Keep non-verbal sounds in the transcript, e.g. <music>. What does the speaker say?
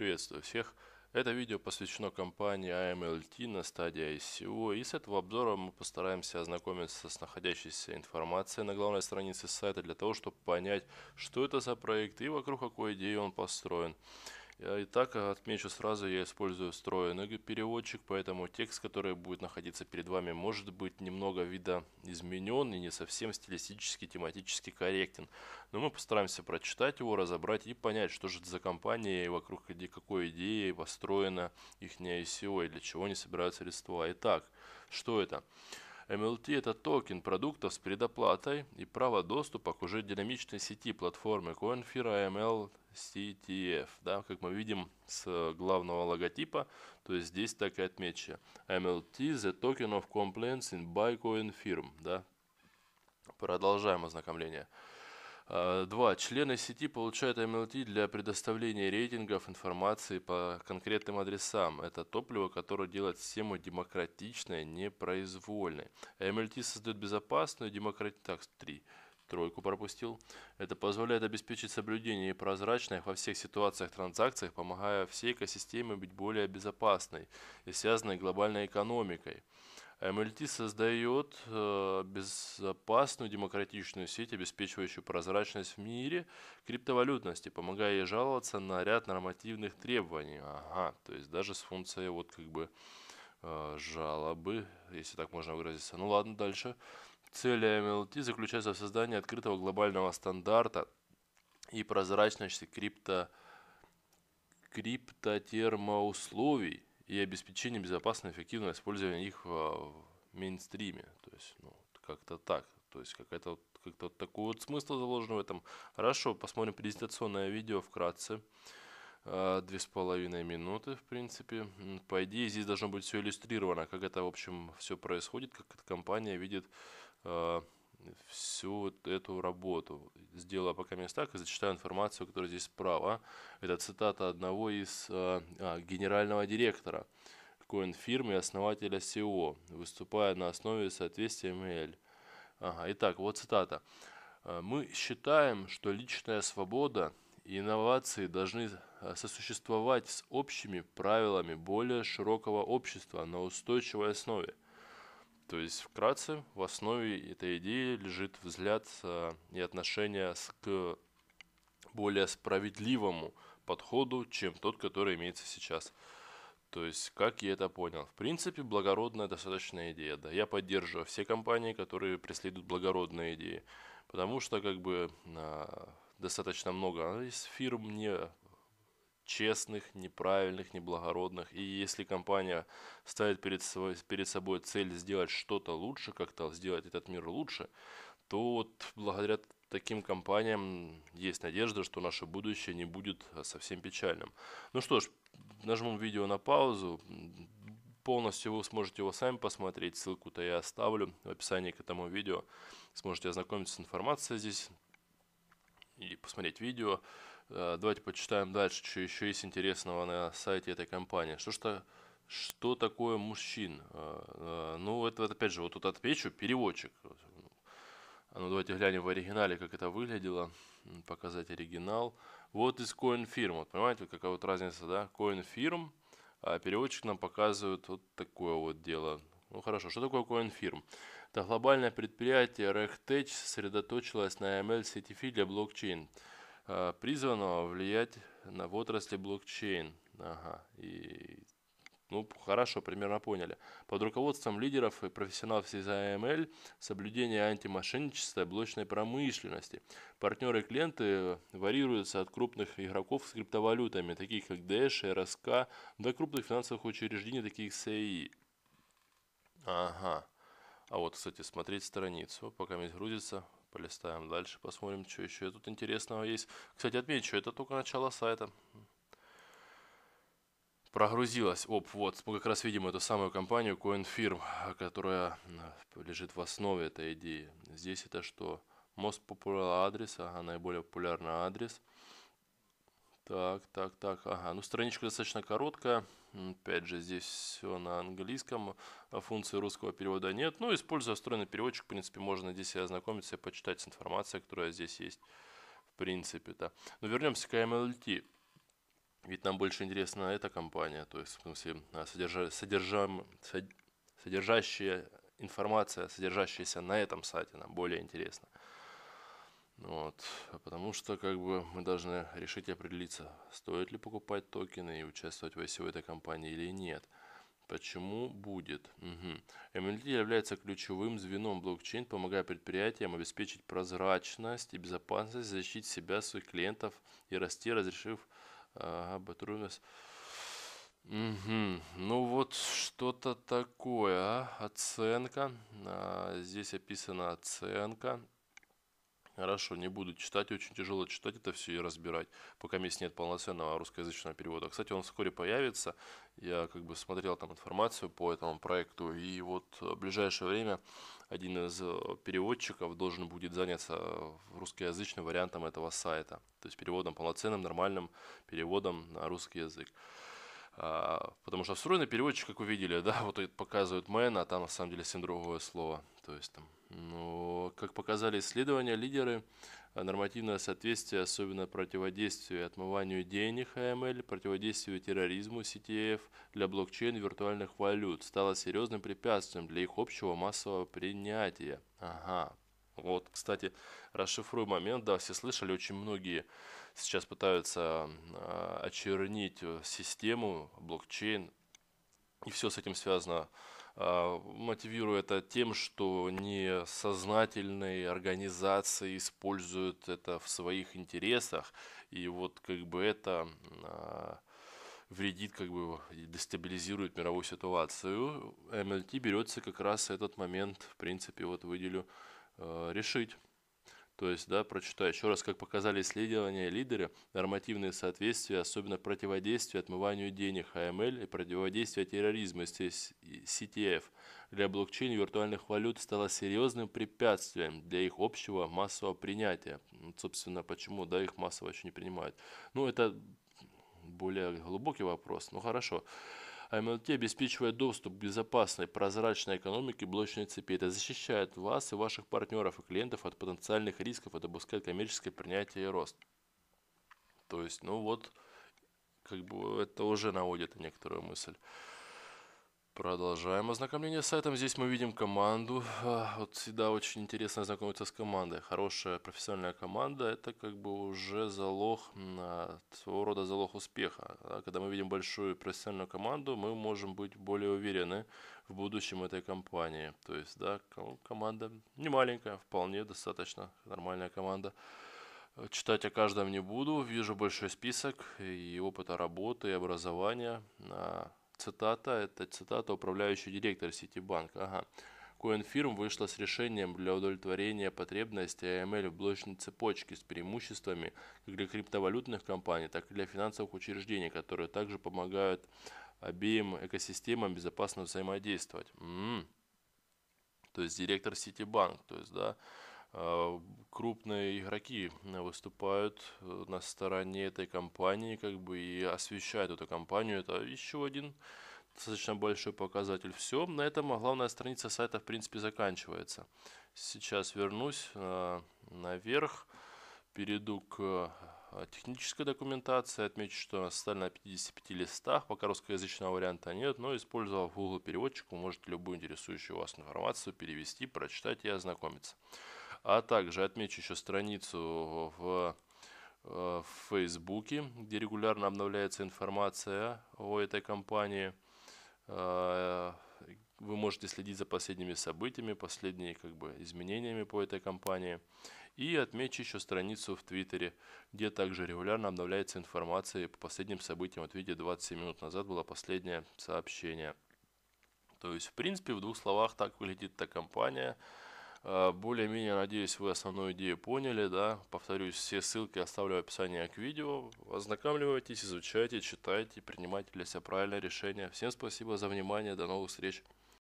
Приветствую всех! Это видео посвящено компании AMLT на стадии ICO и с этого обзора мы постараемся ознакомиться с находящейся информацией на главной странице сайта для того, чтобы понять, что это за проект и вокруг какой идеи он построен. Э, Итак, э, отмечу сразу, я использую встроенный переводчик, поэтому текст, который будет находиться перед вами, может быть немного видоизменен и не совсем стилистически, тематически корректен. Но мы постараемся прочитать его, разобрать и понять, что же это за компания и вокруг какой идеи построена их ICO и для чего они собирают средства. Итак, что это? MLT эм – это токен продуктов с предоплатой и право доступа к уже динамичной сети платформы CoinFira ML CTF, да, как мы видим с главного логотипа, то есть здесь так и отмечено. MLT, the token of complaints in Bitcoin firm, да. Продолжаем ознакомление. А, два. Члены сети получают MLT для предоставления рейтингов информации по конкретным адресам. Это топливо, которое делает систему демократичной, непроизвольной. MLT создает безопасную демократию... Так, три тройку пропустил. Это позволяет обеспечить соблюдение прозрачных во всех ситуациях транзакциях, помогая всей экосистеме быть более безопасной и связанной глобальной экономикой. MLT создает э, безопасную демократичную сеть, обеспечивающую прозрачность в мире криптовалютности, помогая ей жаловаться на ряд нормативных требований. Ага, то есть даже с функцией вот как бы э, жалобы, если так можно выразиться. Ну ладно, Дальше Цель MLT заключается в создании открытого глобального стандарта и прозрачности крипто, криптотермоусловий и обеспечении безопасного и эффективного использования их в, а, в мейнстриме. То есть, ну, как-то так. То есть, какая-то вот, как-то вот такой вот смысл заложен в этом. Хорошо, посмотрим презентационное видео вкратце. А, две с половиной минуты, в принципе. По идее, здесь должно быть все иллюстрировано, как это, в общем, все происходит, как эта компания видит Э, всю эту работу. сделала пока места, так и зачитаю информацию, которая здесь справа. Это цитата одного из а, а, генерального директора коин-фирмы основателя SEO, выступая на основе соответствия ML. Ага, итак, вот цитата. «Э, «Мы считаем, что личная свобода и инновации должны сосуществовать с общими правилами более широкого общества на устойчивой основе – то есть, вкратце, в основе этой идеи лежит взгляд э, и отношение к более справедливому подходу, чем тот, который имеется сейчас. То есть, как я это понял? В принципе, благородная достаточная идея. Да, я поддерживаю все компании, которые преследуют благородные идеи. Потому что, как бы, э, достаточно много анализ фирм не честных, неправильных, неблагородных. И если компания ставит перед, свой, перед собой цель сделать что-то лучше, как-то сделать этот мир лучше, то вот благодаря таким компаниям есть надежда, что наше будущее не будет а, совсем печальным. Ну что ж, нажмем видео на паузу. Полностью вы сможете его сами посмотреть, ссылку-то я оставлю в описании к этому видео. Сможете ознакомиться с информацией здесь и посмотреть видео. Э, давайте почитаем дальше, что еще есть интересного на сайте этой компании. Что, что, что такое мужчин? Э, э, ну, это, опять же, вот тут отвечу, переводчик. А ну, давайте глянем в оригинале, как это выглядело. Показать оригинал. Вот из CoinFirm. Вот, понимаете, какая вот разница, да? CoinFirm. А переводчик нам показывает вот такое вот дело. Ну хорошо, что такое CoinFirm? Это глобальное предприятие RegTech сосредоточилось на ML-сети эм для блокчейн. Э, призванного влиять на в отрасли блокчейн. Ага, и ну, хорошо, примерно поняли. Под руководством лидеров и профессионалов из AML соблюдение антимошенничества и блочной промышленности. Партнеры и клиенты варьируются от крупных игроков с криптовалютами, таких как Dash, RSK, до крупных финансовых учреждений, таких как CI. Ага. А вот, кстати, смотреть страницу, пока мне грузится. Полистаем дальше, посмотрим, что еще тут интересного есть. Кстати, отмечу, это только начало сайта. Прогрузилась. Оп, вот, мы как раз видим эту самую компанию CoinFirm, которая лежит в основе этой идеи. Здесь это что? Most popular адрес, ага, наиболее популярный адрес. Так, так, так, ага, ну страничка достаточно короткая. Опять же, здесь все на английском, а функции русского перевода нет. Ну, используя встроенный переводчик, в принципе, можно здесь и ознакомиться, и почитать с информацией, которая здесь есть, в принципе, да. Но вернемся к MLT. Эм Ведь нам больше интересна эта компания, то есть, в смысле, а, содержа, содержам, содержащая информация, содержащаяся на этом сайте, нам более интересна. Вот, потому что как бы мы должны решить определиться, стоит ли покупать токены и участвовать в ICO этой компании или нет. Почему будет? Угу. MLT является ключевым звеном блокчейн, помогая предприятиям обеспечить прозрачность и безопасность, защитить себя, своих клиентов и расти, разрешив а, об Угу. Ну вот что-то такое, а? оценка. А, здесь описана оценка. Хорошо, не буду читать, очень тяжело читать это все и разбирать, пока мест нет полноценного русскоязычного перевода. Кстати, он вскоре появится, я как бы смотрел там информацию по этому проекту, и вот э, в ближайшее время один из э, переводчиков должен будет заняться э, русскоязычным вариантом этого сайта, то есть переводом полноценным, нормальным переводом на русский язык. А, потому что встроенный переводчик, как вы видели, <laughs> да, вот показывают мэн, а там на самом деле совсем другое слово. То есть там но, как показали исследования, лидеры э, нормативного соответствия, особенно противодействию отмыванию денег АМЛ, противодействию терроризму CTF для блокчейн виртуальных валют стало серьезным препятствием для их общего массового принятия. Ага. Вот, кстати, расшифрую момент, да, все слышали, очень многие сейчас пытаются э, очернить э, систему, блокчейн, и все с этим связано а, Мотивирую это тем, что несознательные организации используют это в своих интересах. И вот как бы это а, вредит, как бы дестабилизирует мировую ситуацию. МЛТ берется как раз этот момент, в принципе, вот выделю, а, решить. То есть, да, прочитаю еще раз, как показали исследования лидеры, нормативные соответствия, особенно противодействие отмыванию денег АМЛ и противодействие терроризму из CTF для блокчейн виртуальных валют стало серьезным препятствием для их общего массового принятия. Собственно, почему, да, их массово еще не принимают. Ну, это более глубокий вопрос, ну хорошо. Хорошо. А МЛТ обеспечивает доступ к безопасной, прозрачной экономике блочной цепи. Это защищает вас и ваших партнеров и клиентов от потенциальных рисков и допускает коммерческое принятие и рост. То есть, ну вот, как бы это уже наводит на некоторую мысль. Продолжаем ознакомление с сайтом. Здесь мы видим команду. А, вот всегда очень интересно знакомиться с командой. Хорошая профессиональная команда – это как бы уже залог, а, своего рода залог успеха. А когда мы видим большую профессиональную команду, мы можем быть более уверены в будущем этой компании. То есть, да, команда не маленькая, вполне достаточно нормальная команда. Читать о каждом не буду, вижу большой список и опыта работы, и образования цитата, это цитата управляющего директора Ситибанка. Ага. Coinfirm вышла с решением для удовлетворения потребностей AML эм в блочной цепочке с преимуществами как для криптовалютных компаний, так и для финансовых учреждений, которые также помогают обеим экосистемам безопасно взаимодействовать. М-м. То есть директор Ситибанк, то есть, да, Э, крупные игроки выступают э, на стороне этой компании, как бы и освещают эту компанию. Это еще один достаточно большой показатель. Все, на этом главная страница сайта, в принципе, заканчивается. Сейчас вернусь э, наверх, перейду к технической документации. Отмечу, что остальное на 55 листах, пока русскоязычного варианта нет, но использовав Google переводчик, вы можете любую интересующую вас информацию перевести, прочитать и ознакомиться. А также отмечу еще страницу в э, в Фейсбуке, где регулярно обновляется информация о этой компании. Э, вы можете следить за последними событиями, последними как бы, изменениями по этой компании. И отмечу еще страницу в Твиттере, где также регулярно обновляется информация по последним событиям. Вот видите, 27 минут назад было последнее сообщение. То есть, в принципе, в двух словах так выглядит эта компания – Э, более-менее, надеюсь, вы основную идею поняли, да. Повторюсь, все ссылки оставлю в описании к видео. Ознакомливайтесь, изучайте, читайте, принимайте для себя правильное решение. Всем спасибо за внимание, до новых встреч.